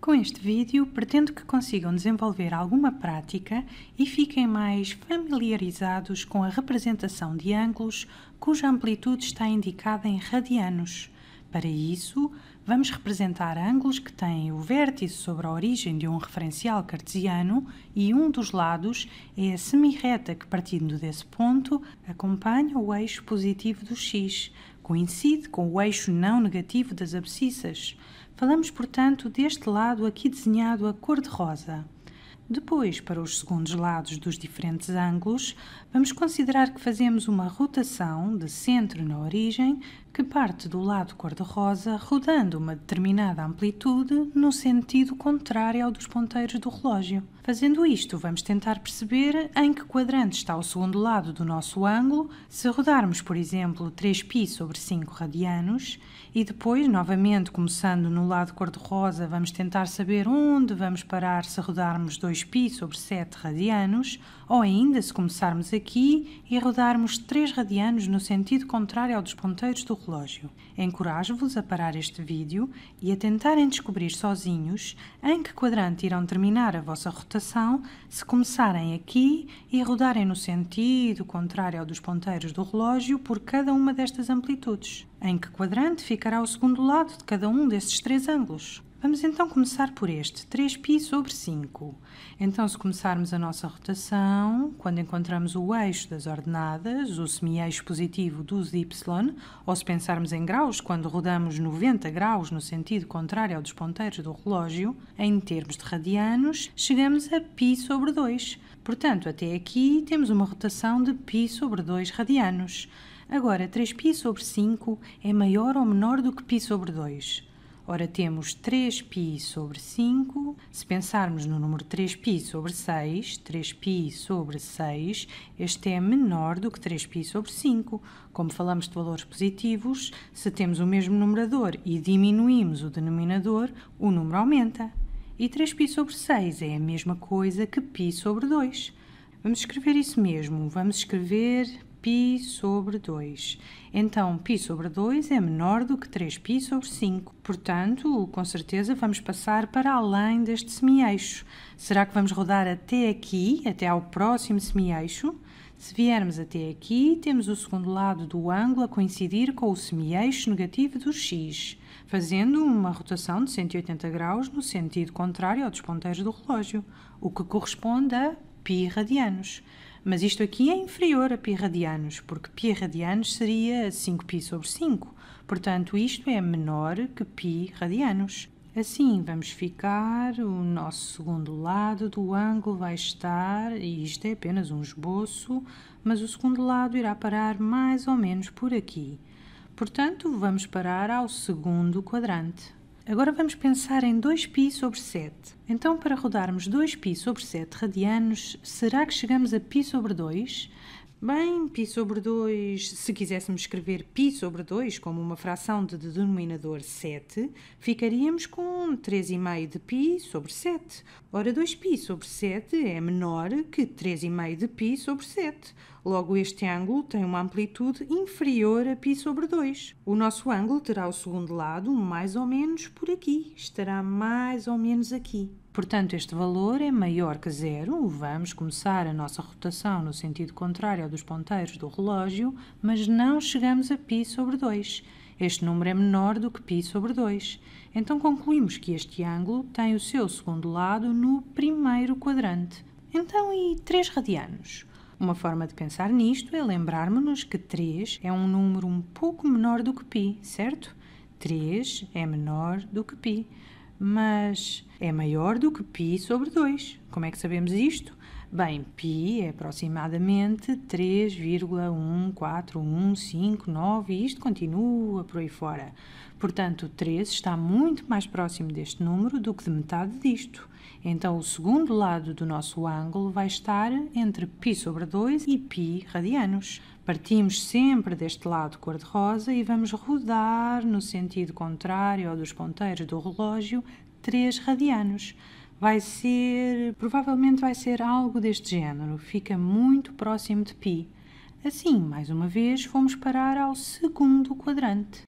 Com este vídeo, pretendo que consigam desenvolver alguma prática e fiquem mais familiarizados com a representação de ângulos cuja amplitude está indicada em radianos. Para isso, vamos representar ângulos que têm o vértice sobre a origem de um referencial cartesiano e um dos lados é a semirreta que, partindo desse ponto, acompanha o eixo positivo do x, Coincide com o eixo não negativo das abscissas. Falamos, portanto, deste lado aqui desenhado a cor de rosa. Depois, para os segundos lados dos diferentes ângulos, vamos considerar que fazemos uma rotação de centro na origem que parte do lado cor-de-rosa, rodando uma determinada amplitude no sentido contrário ao dos ponteiros do relógio. Fazendo isto, vamos tentar perceber em que quadrante está o segundo lado do nosso ângulo se rodarmos, por exemplo, 3π sobre 5 radianos e depois, novamente, começando no lado cor-de-rosa, vamos tentar saber onde vamos parar se rodarmos 2 π sobre 7 radianos, ou ainda se começarmos aqui e rodarmos 3 radianos no sentido contrário ao dos ponteiros do relógio. Encorajo-vos a parar este vídeo e a tentarem descobrir sozinhos em que quadrante irão terminar a vossa rotação se começarem aqui e rodarem no sentido contrário ao dos ponteiros do relógio por cada uma destas amplitudes. Em que quadrante ficará o segundo lado de cada um destes três ângulos? Vamos então começar por este, 3π sobre 5. Então, se começarmos a nossa rotação, quando encontramos o eixo das ordenadas, o semi-eixo positivo dos y, ou se pensarmos em graus, quando rodamos 90 graus no sentido contrário ao dos ponteiros do relógio, em termos de radianos, chegamos a π sobre 2. Portanto, até aqui temos uma rotação de π sobre 2 radianos. Agora, 3π sobre 5 é maior ou menor do que π sobre 2? Ora, temos 3π sobre 5. Se pensarmos no número 3π sobre 6, 3π sobre 6, este é menor do que 3π sobre 5. Como falamos de valores positivos, se temos o mesmo numerador e diminuímos o denominador, o número aumenta. E 3π sobre 6 é a mesma coisa que π sobre 2. Vamos escrever isso mesmo. Vamos escrever π sobre 2. Então, π sobre 2 é menor do que 3π sobre 5. Portanto, com certeza vamos passar para além deste semi-eixo. Será que vamos rodar até aqui, até ao próximo semi-eixo? Se viermos até aqui, temos o segundo lado do ângulo a coincidir com o semi-eixo negativo do x, fazendo uma rotação de 180 graus no sentido contrário ao ponteiros do relógio, o que corresponde a pi radianos. Mas isto aqui é inferior a pi radianos, porque pi radianos seria 5π sobre 5. Portanto, isto é menor que pi radianos. Assim, vamos ficar, o nosso segundo lado do ângulo vai estar, e isto é apenas um esboço, mas o segundo lado irá parar mais ou menos por aqui. Portanto, vamos parar ao segundo quadrante. Agora vamos pensar em 2π sobre 7. Então, para rodarmos 2π sobre 7 radianos, será que chegamos a π sobre 2? Bem, π sobre 2, se quiséssemos escrever π sobre 2 como uma fração de denominador 7, ficaríamos com 3,5 de π sobre 7. Ora, 2π sobre 7 é menor que 3,5 de π sobre 7. Logo, este ângulo tem uma amplitude inferior a π sobre 2. O nosso ângulo terá o segundo lado mais ou menos por aqui, estará mais ou menos aqui. Portanto, este valor é maior que zero. Vamos começar a nossa rotação no sentido contrário ao dos ponteiros do relógio, mas não chegamos a π sobre 2. Este número é menor do que π sobre 2. Então concluímos que este ângulo tem o seu segundo lado no primeiro quadrante. Então, e 3 radianos? Uma forma de pensar nisto é lembrarmos-nos que 3 é um número um pouco menor do que π, certo? 3 é menor do que π, mas é maior do que π sobre 2. Como é que sabemos isto? Bem, π é aproximadamente 3,14159 e isto continua por aí fora. Portanto, 3 está muito mais próximo deste número do que de metade disto. Então, o segundo lado do nosso ângulo vai estar entre π sobre 2 e π radianos. Partimos sempre deste lado cor-de-rosa e vamos rodar no sentido contrário ao dos ponteiros do relógio 3 radianos vai ser, provavelmente vai ser algo deste género, fica muito próximo de pi Assim, mais uma vez, fomos parar ao segundo quadrante.